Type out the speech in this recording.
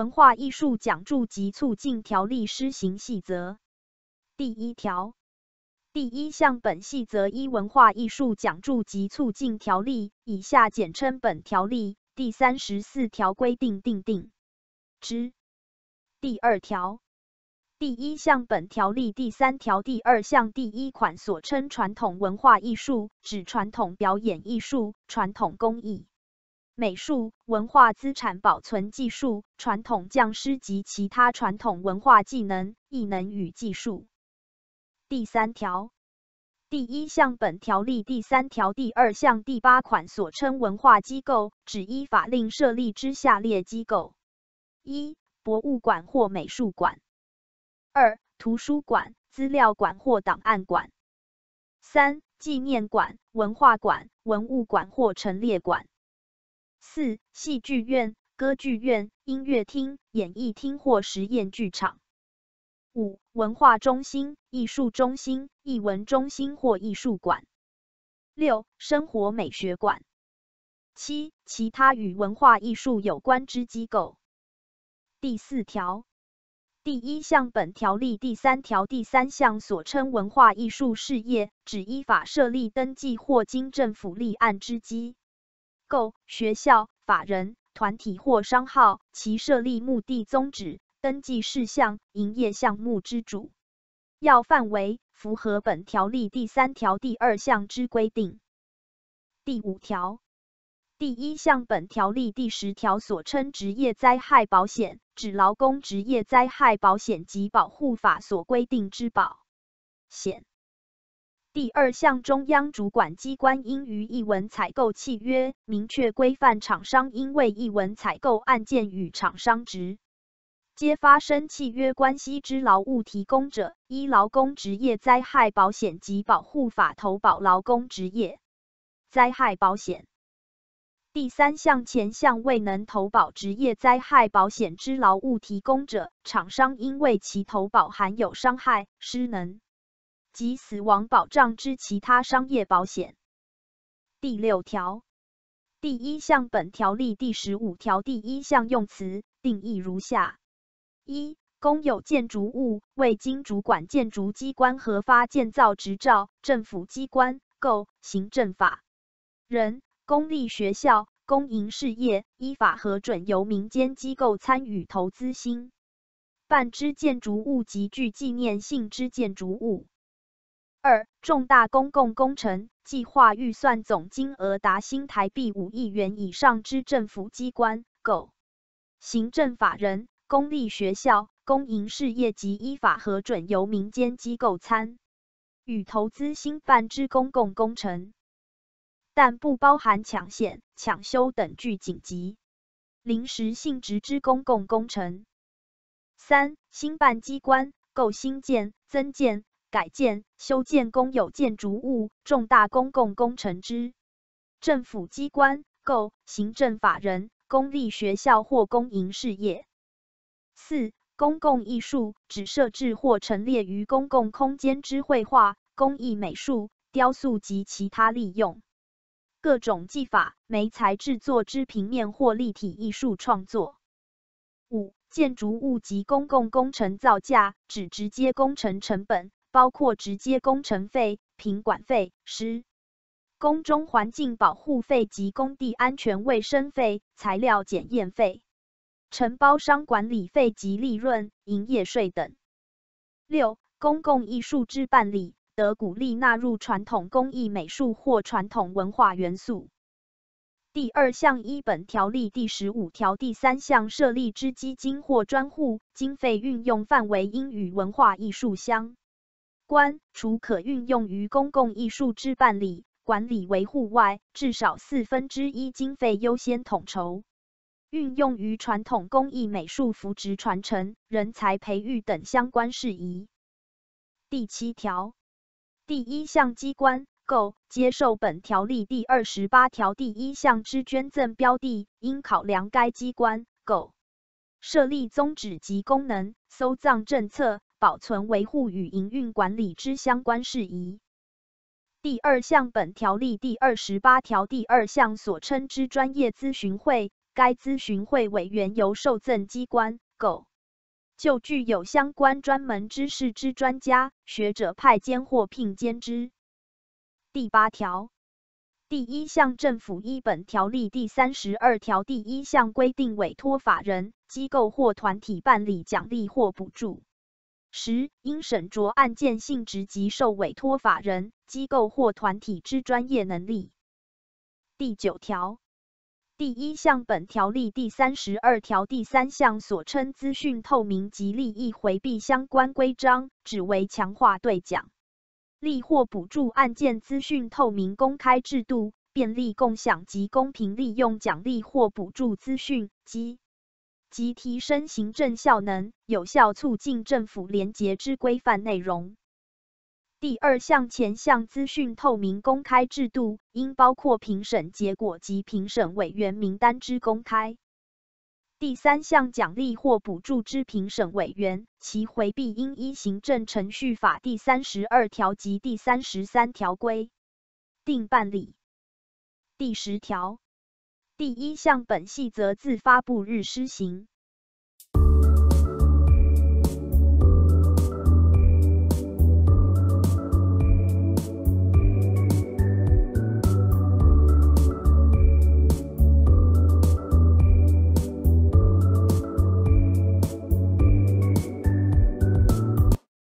《文化艺术奖助及促进条例施行细则》第一条第一项，本细则依《文化艺术奖助及促进条例》以下简称本条例》第三十四条规定订定之。第二条第一项，本条例第三条第二项第一款所称传统文化艺术，指传统表演艺术、传统工艺。美术、文化资产保存技术、传统匠师及其他传统文化技能、艺能与技术。第三条第一项，本条例第三条第二项第八款所称文化机构，指依法令设立之下列机构：一、博物馆或美术馆；二、图书馆、资料馆或档案馆；三、纪念馆、文化馆、文物馆或陈列馆。四、戏剧院、歌剧院、音乐厅、演艺厅或实验剧场；五、文化中心、艺术中心、艺文中心或艺术馆；六、生活美学馆；七、其他与文化艺术有关之机构。第四条，第一项本条例第三条第三项所称文化艺术事业，指依法设立登记或经政府立案之机构。构学校、法人、团体或商号，其设立目的、宗旨、登记事项、营业项目之主要范围符合本条例第三条第二项之规定。第五条第一项，本条例第十条所称职业灾害保险，指劳工职业灾害保险及保护法所规定之保险。第二项，中央主管机关应于一文采购契约明确规范厂商，因为一文采购案件与厂商直接发生契约关系之劳务提供者，依劳工职业灾害保险及保护法投保劳工职业灾害保险。第三项，前项未能投保职业灾害保险之劳务提供者，厂商因为其投保含有伤害失能。及死亡保障之其他商业保险。第六条第一项本条例第十五条第一项用词定义如下：一、公有建筑物未经主管建筑机关核发建造执照，政府机关、构、行政法人、公立学校、公营事业依法核准由民间机构参与投资兴办之建筑物及具纪念性之建筑物。二、重大公共工程计划预算总金额达新台币五亿元以上之政府机关、构、行政法人、公立学校、公营事业及依法核准由民间机构参与投资新办之公共工程，但不包含抢险、抢修等具紧急、临时性质之公共工程。三、新办机关、购新建、增建。改建、修建公有建筑物、重大公共工程之政府机关、构行政法人、公立学校或公营事业。四、公共艺术指设置或陈列于公共空间之绘画、工艺美术、雕塑及其他利用各种技法、媒材制作之平面或立体艺术创作。五、建筑物及公共工程造价指直接工程成本。包括直接工程费、品管费、十、工中环境保护费及工地安全卫生费、材料检验费、承包商管理费及利润、营业税等。六、公共艺术之办理，得鼓励纳入传统工艺美术或传统文化元素。第二项一本条例第十五条第三项设立之基金或专户经费运用范围，应与文化艺术相。除可运用于公共艺术之办理、管理、维护外，至少四分之一经费优先统筹运用于传统工艺、美术扶植、传承、人才培育等相关事宜。第七条，第一项机关购接受本条例第二十八条第一项之捐赠标的，应考量该机关购设立宗旨及功能、收藏政策。保存、维护与营运管理之相关事宜。第二项本条例第二十八条第二项所称之专业咨询会，该咨询会委员由受赠机关、狗就具有相关专门知识之专家、学者派兼或聘兼之。第八条第一项政府依本条例第三十二条第一项规定，委托法人、机构或团体办理奖励或补助。十、应审酌案件性质及受委托法人、机构或团体之专业能力。第九条第一项本条例第三十二条第三项所称资讯透明及利益回避相关规章，只为强化对奖励或补助案件资讯透明公开制度，便利共享及公平利用奖励或补助资讯及。及提升行政效能，有效促进政府廉洁之规范内容。第二项前项资讯透明公开制度，应包括评审结果及评审委员名单之公开。第三项奖励或补助之评审委员，其回避应依《行政程序法》第三十二条及第三十三条规定办理。第十条。第一项，本细则自发布日施行。